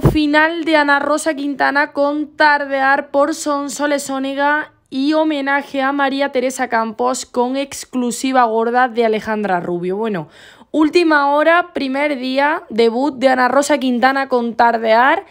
final de Ana Rosa Quintana con Tardear por Sonsoles Onega y homenaje a María Teresa Campos con exclusiva gorda de Alejandra Rubio. Bueno, última hora, primer día, debut de Ana Rosa Quintana con Tardear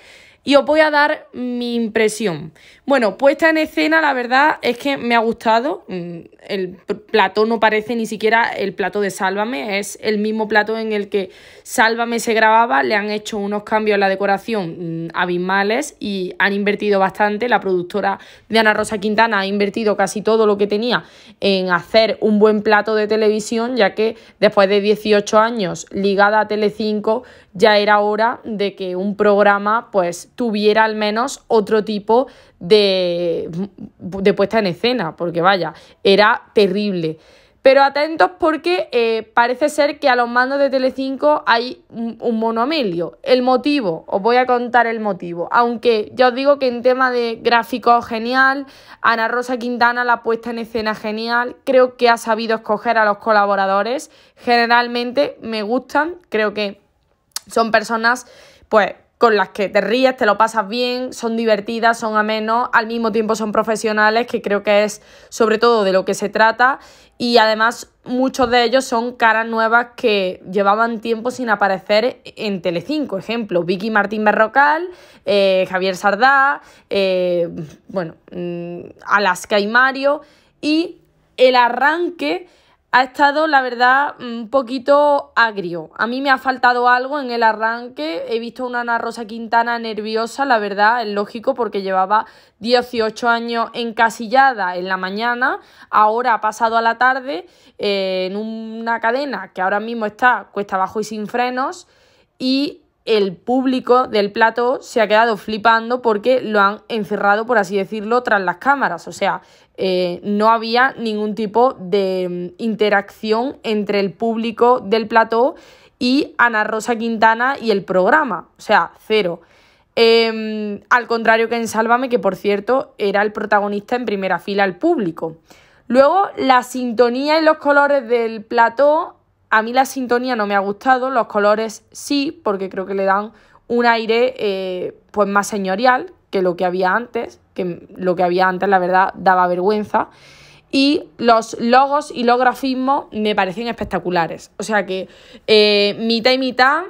y os voy a dar mi impresión. Bueno, puesta en escena, la verdad es que me ha gustado. Mm, el plato no parece ni siquiera el plato de Sálvame, es el mismo plato en el que Sálvame se grababa. Le han hecho unos cambios en la decoración mm, abismales y han invertido bastante. La productora de Ana Rosa Quintana ha invertido casi todo lo que tenía en hacer un buen plato de televisión, ya que después de 18 años ligada a Telecinco, ya era hora de que un programa pues tuviera al menos otro tipo de, de puesta en escena, porque vaya, era terrible. Pero atentos porque eh, parece ser que a los mandos de Telecinco hay un, monomelio. El motivo, os voy a contar el motivo. Aunque ya os digo que en tema de gráficos genial, Ana Rosa Quintana la puesta en escena genial. Creo que ha sabido escoger a los colaboradores. Generalmente me gustan, creo que son personas, pues, con las que te ríes, te lo pasas bien, son divertidas, son amenos, al mismo tiempo son profesionales, que creo que es sobre todo de lo que se trata, y además muchos de ellos son caras nuevas que llevaban tiempo sin aparecer en Telecinco, ejemplo, Vicky Martín Berrocal, eh, Javier Sardá, eh, bueno, mm, Alaska y Mario, y el arranque ha estado, la verdad, un poquito agrio. A mí me ha faltado algo en el arranque. He visto una Ana Rosa Quintana nerviosa, la verdad, es lógico, porque llevaba 18 años encasillada en la mañana, ahora ha pasado a la tarde eh, en una cadena que ahora mismo está cuesta abajo y sin frenos. Y el público del plató se ha quedado flipando porque lo han encerrado, por así decirlo, tras las cámaras. O sea, eh, no había ningún tipo de mm, interacción entre el público del plató y Ana Rosa Quintana y el programa. O sea, cero. Em, al contrario que en Sálvame, que por cierto era el protagonista en primera fila al público. Luego, la sintonía y los colores del plató a mí la sintonía no me ha gustado, los colores sí, porque creo que le dan un aire eh, pues más señorial que lo que había antes, que lo que había antes la verdad daba vergüenza. Y los logos y los grafismos me parecen espectaculares. O sea que eh, mitad y mitad,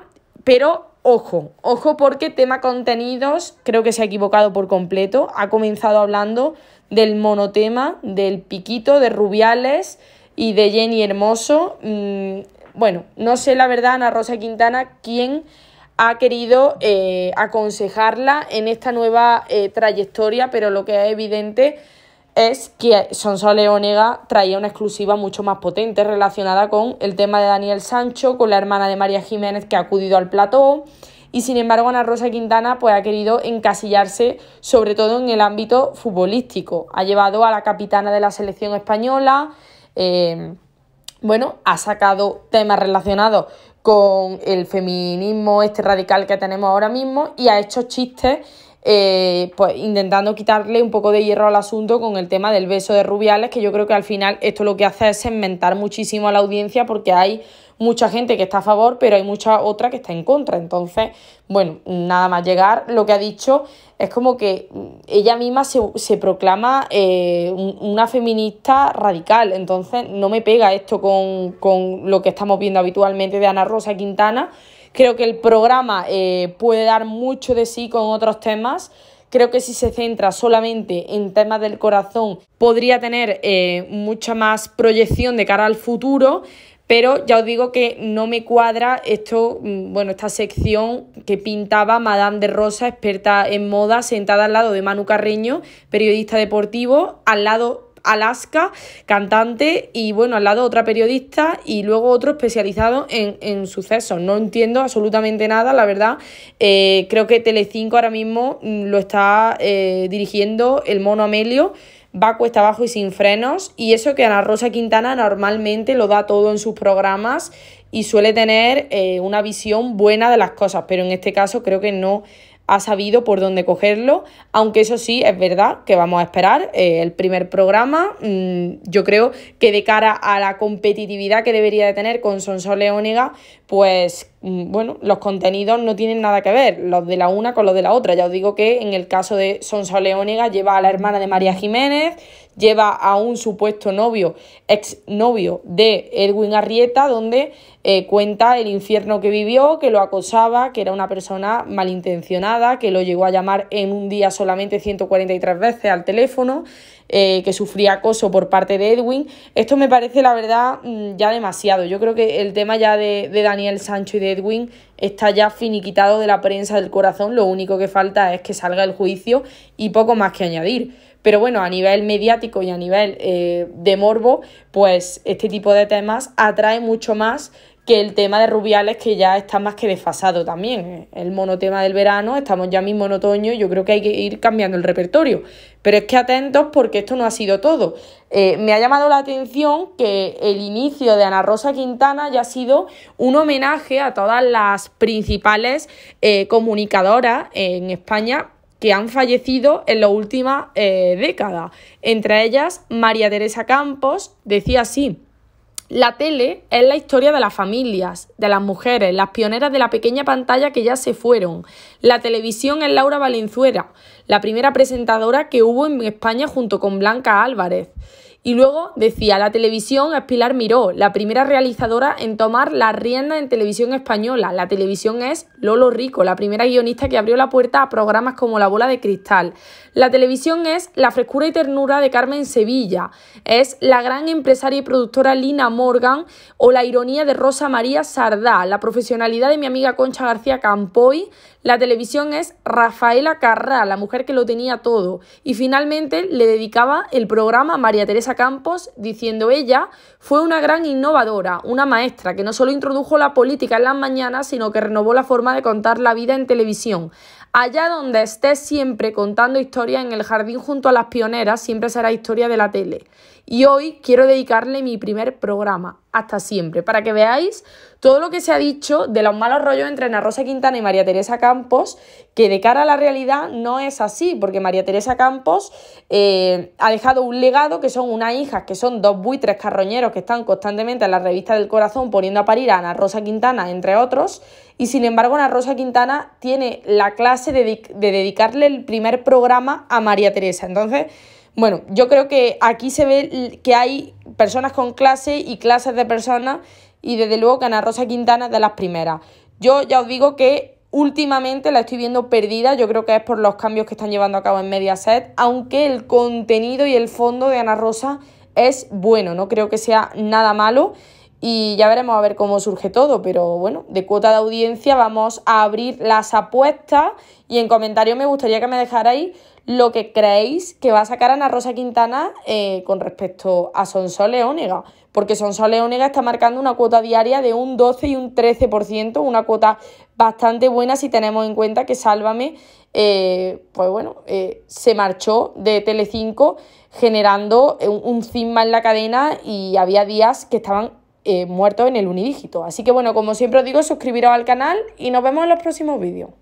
pero ojo, ojo porque tema contenidos creo que se ha equivocado por completo. Ha comenzado hablando del monotema, del piquito, de rubiales, y de Jenny Hermoso. Mm, bueno, no sé la verdad, Ana Rosa Quintana, quién ha querido eh, aconsejarla en esta nueva eh, trayectoria, pero lo que es evidente es que Sonsoles Leónega traía una exclusiva mucho más potente relacionada con el tema de Daniel Sancho, con la hermana de María Jiménez que ha acudido al plató y sin embargo Ana Rosa Quintana pues ha querido encasillarse sobre todo en el ámbito futbolístico. Ha llevado a la capitana de la selección española, Em, bueno, ha sacado temas relacionados con el feminismo este radical que tenemos ahora mismo y ha hecho chistes eh, pues intentando quitarle un poco de hierro al asunto con el tema del beso de Rubiales, que yo creo que al final esto lo que hace es segmentar muchísimo a la audiencia porque hay mucha gente que está a favor, pero hay mucha otra que está en contra. Entonces, bueno, nada más llegar, lo que ha dicho es como que ella misma se, proclama eh, una feminista radical. Entonces, no me pega esto con, con lo que estamos viendo habitualmente de Ana Rosa Quintana. Creo que el programa eh, puede dar mucho de sí con otros temas. Creo que si se centra solamente en temas del corazón, podría tener eh, mucha más proyección de cara al futuro. Pero ya os digo que no me cuadra esto, mm, bueno, esta sección que pintaba Madame de Rosa, experta en moda, sentada al lado de Manu Carreño, periodista deportivo, al lado Alaska, cantante, y bueno, al lado otra periodista y luego otro especializado en, sucesos. No entiendo absolutamente nada, la verdad. Eh, creo que Telecinco ahora mismo mm, lo está eh, dirigiendo el mono Amelio va cuesta abajo y sin frenos. Y eso que Ana Rosa Quintana normalmente lo da todo en sus programas y suele tener eh, una visión buena de las cosas, pero en este caso creo que no ha sabido por dónde cogerlo, aunque eso sí es verdad que vamos a esperar eh, el primer programa. Mm, yo creo que de cara a la competitividad que debería de tener con Sonsoles Leóniga, pues Mm, bueno, los contenidos no tienen nada que ver, los de la una con los de la otra. Ya os digo que en el caso de Sonsa Leónega lleva a la hermana de María Jiménez, lleva a un supuesto novio, exnovio de Edwin Arrieta, donde eh, cuenta el infierno que vivió, que lo acosaba, que era una persona malintencionada, que lo llegó a llamar en un día solamente 143 veces al teléfono, eh, que sufría acoso por parte de Edwin. Esto me parece, la verdad, mm, ya demasiado. Yo creo que el tema ya de, de Daniel Sancho y de Edwin está ya finiquitado de la prensa del corazón, lo único que falta es que salga el juicio y poco más que añadir. Pero bueno, a nivel mediático y a nivel eh, de morbo, pues este tipo de temas atrae mucho más que el tema de Rubiales que ya está más que desfasado también. El monotema del verano, estamos ya mismo en otoño, yo creo que hay que ir cambiando el repertorio. Pero es que atentos porque esto no ha sido todo. Eh, me ha llamado la atención que el inicio de Ana Rosa Quintana ya ha sido un homenaje a todas las principales eh, comunicadoras en España que han fallecido en la última eh, década. Entre ellas, María Teresa Campos decía así. La tele es la historia de las familias, de las mujeres, las pioneras de la pequeña pantalla que ya se fueron. La televisión es Laura Valenzuela, la primera presentadora que hubo en España junto con Blanca Álvarez. Y luego decía, la televisión es Pilar Miró, la primera realizadora en tomar la rienda en televisión española. La televisión es Lolo Rico, la primera guionista que abrió la puerta a programas como La Bola de Cristal. La televisión es la frescura y ternura de Carmen Sevilla. Es la gran empresaria y productora Lina Morgan o la ironía de Rosa María Sardá. La profesionalidad de mi amiga Concha García Campoy. La televisión es Rafaela Carrá, la mujer que lo tenía todo. Y finalmente le dedicaba el programa María Teresa Campos diciendo ella fue una gran innovadora, una maestra que no solo introdujo la política en las mañanas, sino que renovó la forma de contar la vida en televisión. Allá donde estés siempre contando historias en el jardín junto a las pioneras, siempre será historia de la tele y hoy quiero dedicarle mi primer programa, hasta siempre, para que veáis todo lo que se ha dicho de los malos rollos entre Ana Rosa Quintana y María Teresa Campos, que de cara a la realidad no es así, porque María Teresa Campos eh, ha dejado un legado que son unas hijas, que son dos buitres carroñeros que están constantemente en la revista del corazón poniendo a parir a Ana Rosa Quintana, entre otros, y sin embargo Ana Rosa Quintana tiene la clase de, de dedicarle el primer programa a María Teresa. Entonces, bueno, yo creo que aquí se ve que hay personas con clase y clases de personas y desde luego que Ana Rosa Quintana es de las primeras. Yo ya os digo que últimamente la estoy viendo perdida, yo creo que es por los cambios que están llevando a cabo en Mediaset, aunque el contenido y el fondo de Ana Rosa es bueno, no creo que sea nada malo y ya veremos a ver cómo surge todo, pero bueno, de cuota de audiencia vamos a abrir las apuestas y en comentarios me gustaría que me dejarais lo que creéis que va a sacar Ana Rosa Quintana eh, con respecto a Sonsol Leónega, porque Sonsol Leónega está marcando una cuota diaria de un 12 y un 13%, una cuota bastante buena si tenemos en cuenta que Sálvame, eh, pues bueno, eh, se marchó de Telecinco generando un, un cisma en la cadena y había días que estaban muerto eh, muertos en el unidígito. Así que bueno, como siempre os digo, suscribiros al canal y nos vemos en los próximos vídeos.